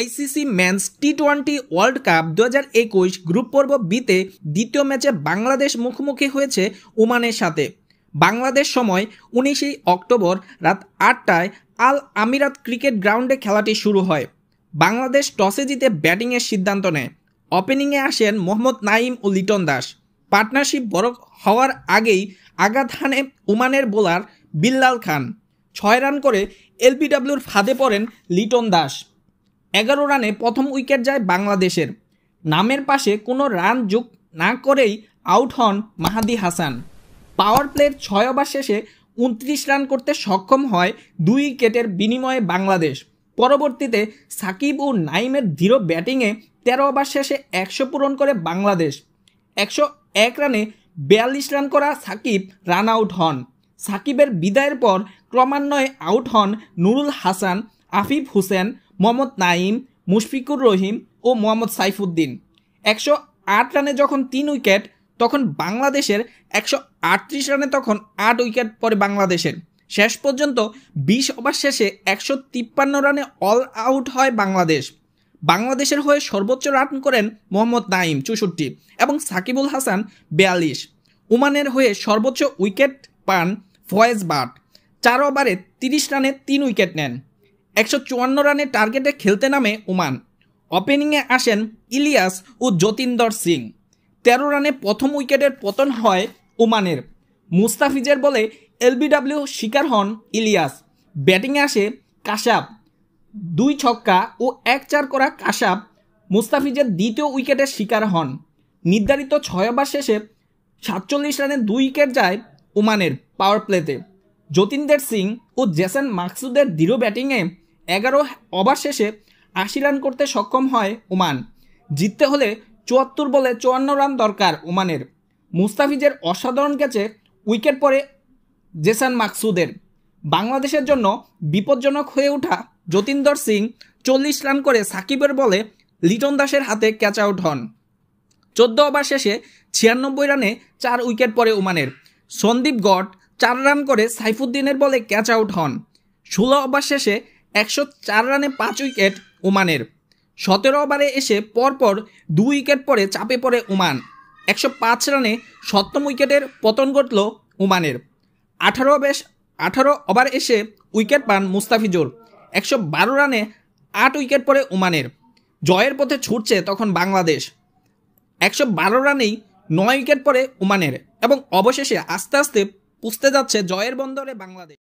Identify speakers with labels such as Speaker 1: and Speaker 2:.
Speaker 1: ICC men's T twenty world cup দু group পর্ব বিতে দ্বিতীয় ম্যাচে বাংলাদেশ মুখোমুখি হয়েছে ওমানের সাথে বাংলাদেশ সময় উনিশে অক্টোবর রাত আটটায় আল আমিরাত ক্রিকেট গ্রাউন্ডে খেলাটি শুরু হয় বাংলাদেশ টসে জিতে ব্যাটিংয়ের সিদ্ধান্ত নেয় ওপেনিংয়ে আসেন মোহাম্মদ নাইম ও লিটন দাস পার্টনারশিপ বড় হওয়ার আগেই আঘাত হানে ওমানের বোলার বিল্লাল খান ছয় রান করে এলবিডব্লিউর ফাঁদে পড়েন লিটন দাস এগারো রানে প্রথম উইকেট যায় বাংলাদেশের নামের পাশে কোনো রান যোগ না করেই আউট হন মাহাদি হাসান পাওয়ার প্লের ছয় ওভার শেষে উনত্রিশ রান করতে সক্ষম হয় দুই উইকেটের বিনিময়ে বাংলাদেশ পরবর্তীতে সাকিব ও নাইমের দৃঢ় ব্যাটিংয়ে তেরো ওভার শেষে একশো পূরণ করে বাংলাদেশ একশো এক রানে বিয়াল্লিশ রান করা সাকিব রান আউট হন সাকিবের বিদায়ের পর ক্রমান্বয়ে আউট হন নুরুল হাসান আফিফ হোসেন মোহাম্মদ নাইম মুশফিকুর রহিম ও মোহাম্মদ সাইফুদ্দিন একশো আট রানে যখন তিন উইকেট তখন বাংলাদেশের একশো আটত্রিশ রানে তখন আট উইকেট পরে বাংলাদেশের শেষ পর্যন্ত বিশ ওভার শেষে একশো তিপ্পান্ন রানে অল আউট হয় বাংলাদেশ বাংলাদেশের হয়ে সর্বোচ্চ রান করেন মোহাম্মদ নাইম চৌষট্টি এবং সাকিবুল হাসান বিয়াল্লিশ উমানের হয়ে সর্বোচ্চ উইকেট পান ফয়েজ বাট চার ওভারে তিরিশ রানে তিন উইকেট নেন একশো চুয়ান্ন রানের টার্গেটে খেলতে নামে ওমান ওপেনিংয়ে আসেন ইলিয়াস ও যতীন্দর সিং তেরো রানে প্রথম উইকেটের পতন হয় ওমানের মুস্তাফিজের বলে এলবিডাব্লিউ শিকার হন ইলিয়াস ব্যাটিংয়ে আসে কাশাব দুই ছক্কা ও এক চার করা কাশাব মুস্তাফিজের দ্বিতীয় উইকেটের শিকার হন নির্ধারিত ছয় ওভার শেষে সাতচল্লিশ রানে দুই উইকেট যায় ওমানের পাওয়ার প্লেতে যতীন্দ্র সিং ও জেসন মাকসুদের দৃঢ় ব্যাটিংয়ে এগারো ওভার শেষে আশি রান করতে সক্ষম হয় ওমান জিততে হলে চুয়াত্তর বলে চুয়ান্ন রান দরকার ওমানের মুস্তাফিজের অসাধারণ ক্যাচে উইকেট পরে জেসান মাকসুদের বাংলাদেশের জন্য বিপজ্জনক হয়ে ওঠা যতীন্দর সিং চল্লিশ রান করে সাকিবের বলে লিটন দাসের হাতে ক্যাচ আউট হন চোদ্দ ওভার শেষে ছিয়ানব্বই রানে চার উইকেট পরে ওমানের সন্দীপ গট চার রান করে সাইফুদ্দিনের বলে ক্যাচ আউট হন ষোলো ওভার শেষে একশো চার রানে পাঁচ উইকেট ওমানের সতেরো ওভারে এসে পরপর দু উইকেট পরে চাপে পড়ে ওমান একশো পাঁচ রানে সপ্তম উইকেটের পতন ঘটল ওমানের আঠারো বেশ আঠারো ওভার এসে উইকেট পান মুস্তাফিজুর একশো বারো রানে আট উইকেট পরে ওমানের জয়ের পথে ছুটছে তখন বাংলাদেশ একশো বারো রানেই নয় উইকেট পরে ওমানের এবং অবশেষে আস্তে আস্তে পুষতে যাচ্ছে জয়ের বন্দরে বাংলাদেশ